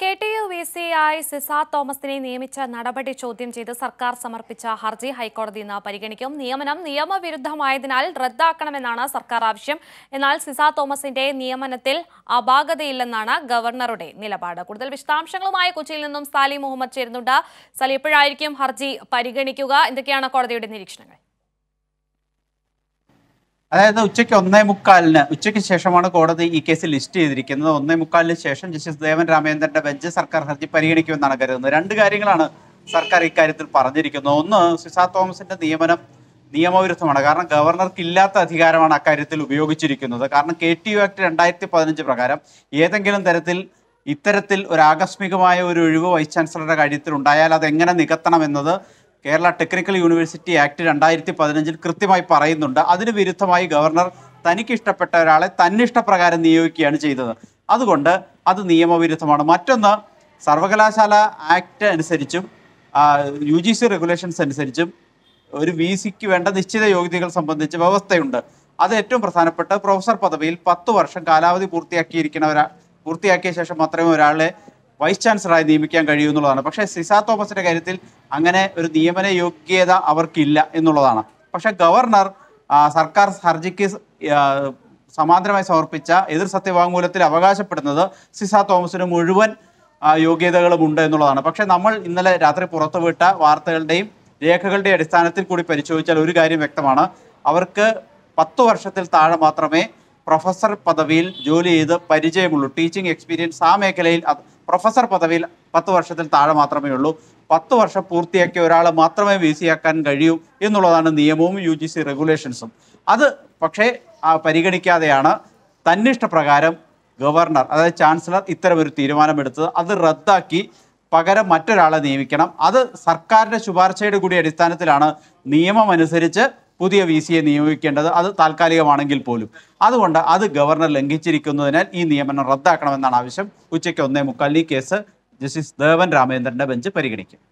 K T U V C ആയി സിസ തോമസിനെ നിയമിച്ച നടപടി ചോദ്യം ചെയ്ത് സർക്കാർ സമർപ്പിച്ച ഹർജി ഹൈക്കോടതി ഇന്ന് പരിഗണിക്കും നിയമനം നിയമവിരുദ്ധമായതിനാൽ റദ്ദാക്കണമെന്നാണ് സർക്കാർ ആവശ്യം എന്നാൽ സിസ തോമസിന്റെ നിയമനത്തിൽ അപാകതയില്ലെന്നാണ് ഗവർണറുടെ നിലപാട് കൂടുതൽ വിശദാംശങ്ങളുമായി കൊച്ചിയിൽ നിന്നും സാലി മുഹമ്മദ് ചേരുന്നുണ്ട് സാലി എപ്പോഴായിരിക്കും ഹർജി പരിഗണിക്കുക എന്തൊക്കെയാണ് കോടതിയുടെ നിരീക്ഷണങ്ങൾ അതായത് ഉച്ചയ്ക്ക് ഒന്നേ മുക്കാലിന് ഉച്ചയ്ക്ക് ശേഷമാണ് കോടതി ഈ കേസ് ലിസ്റ്റ് ചെയ്തിരിക്കുന്നത് ഒന്നേ മുക്കാലിന് ശേഷം ജസ്റ്റിസ് ദേവൻ രാമേന്ദ്രന്റെ ബെഞ്ച് സർക്കാർ ഹർജി പരിഗണിക്കുമെന്നാണ് കരുതുന്നത് രണ്ട് കാര്യങ്ങളാണ് സർക്കാർ ഇക്കാര്യത്തിൽ പറഞ്ഞിരിക്കുന്നത് ഒന്ന് സിസാ തോമസിന്റെ നിയമനം നിയമവിരുദ്ധമാണ് കാരണം ഗവർണർക്ക് ഇല്ലാത്ത അധികാരമാണ് അക്കാര്യത്തിൽ ഉപയോഗിച്ചിരിക്കുന്നത് കാരണം കെ ടി യു ആക്ട് രണ്ടായിരത്തി പതിനഞ്ച് പ്രകാരം ഏതെങ്കിലും തരത്തിൽ ഇത്തരത്തിൽ ഒരു ആകസ്മികമായ ഒരു ഒഴിവ് വൈസ് ചാൻസലറുടെ കാര്യത്തിൽ ഉണ്ടായാൽ അതെങ്ങനെ നികത്തണമെന്നത് കേരള ടെക്നിക്കൽ യൂണിവേഴ്സിറ്റി ആക്ട് രണ്ടായിരത്തി പതിനഞ്ചിൽ കൃത്യമായി പറയുന്നുണ്ട് അതിന് വിരുദ്ധമായി ഗവർണർ തനിക്ക് ഇഷ്ടപ്പെട്ട ഒരാളെ തന്നിഷ്ടപ്രകാരം നിയോഗിക്കുകയാണ് ചെയ്തത് അതുകൊണ്ട് അത് നിയമവിരുദ്ധമാണ് മറ്റൊന്ന് സർവകലാശാല ആക്ട് അനുസരിച്ചും യു ജി സി റെഗുലേഷൻസ് അനുസരിച്ചും ഒരു വി സിക്ക് വേണ്ട നിശ്ചിത യോഗ്യതകൾ സംബന്ധിച്ച് വ്യവസ്ഥയുണ്ട് അത് ഏറ്റവും പ്രധാനപ്പെട്ട പ്രൊഫസർ പദവിയിൽ പത്ത് വർഷം കാലാവധി പൂർത്തിയാക്കിയിരിക്കുന്ന ഒരാൾ പൂർത്തിയാക്കിയ ശേഷം മാത്രമേ ഒരാളെ വൈസ് ചാൻസലറായി നിയമിക്കാൻ കഴിയുമെന്നുള്ളതാണ് എന്നുള്ളതാണ് പക്ഷേ സിസ തോമസിന്റെ കാര്യത്തിൽ അങ്ങനെ ഒരു നിയമന യോഗ്യത അവർക്കില്ല എന്നുള്ളതാണ് പക്ഷേ ഗവർണർ സർക്കാർ ഹർജിക്ക് സമാന്തരമായി സമർപ്പിച്ച എതിർ സത്യവാങ്മൂലത്തിൽ അവകാശപ്പെടുന്നത് സിസ തോമസിന് മുഴുവൻ യോഗ്യതകളും ഉണ്ട് എന്നുള്ളതാണ് പക്ഷെ നമ്മൾ ഇന്നലെ രാത്രി പുറത്തുവിട്ട വാർത്തകളുടെയും രേഖകളുടെയും അടിസ്ഥാനത്തിൽ കൂടി പരിശോധിച്ചാൽ ഒരു കാര്യം വ്യക്തമാണ് അവർക്ക് പത്തു വർഷത്തിൽ താഴെ മാത്രമേ പ്രൊഫസർ പദവിയിൽ ജോലി ചെയ്ത് പരിചയമുള്ളൂ ടീച്ചിങ് എക്സ്പീരിയൻസ് ആ മേഖലയിൽ പ്രൊഫസർ പദവിയിൽ പത്ത് വർഷത്തിൽ താഴെ മാത്രമേ ഉള്ളൂ പത്ത് വർഷം പൂർത്തിയാക്കിയ ഒരാൾ മാത്രമേ വി സി ആക്കാൻ കഴിയൂ എന്നുള്ളതാണ് നിയമവും യു ജി സി റെഗുലേഷൻസും അത് പക്ഷേ പരിഗണിക്കാതെയാണ് തന്നിഷ്ടപ്രകാരം ഗവർണർ അതായത് ചാൻസലർ ഇത്തരമൊരു തീരുമാനമെടുത്തത് അത് റദ്ദാക്കി പകരം മറ്റൊരാളെ നിയമിക്കണം അത് സർക്കാരിൻ്റെ ശുപാർശയുടെ കൂടി അടിസ്ഥാനത്തിലാണ് നിയമമനുസരിച്ച് പുതിയ വി സിയെ നിയോഗിക്കേണ്ടത് അത് താൽക്കാലികമാണെങ്കിൽ പോലും അതുകൊണ്ട് അത് ഗവർണർ ലംഘിച്ചിരിക്കുന്നതിനാൽ ഈ നിയമനം റദ്ദാക്കണമെന്നാണ് ആവശ്യം ഉച്ചയ്ക്ക് ഒന്നേ മുക്കാലിന് കേസ് ജസ്റ്റിസ് ദേവൻ രാമേന്ദ്രന്റെ ബെഞ്ച് പരിഗണിക്കും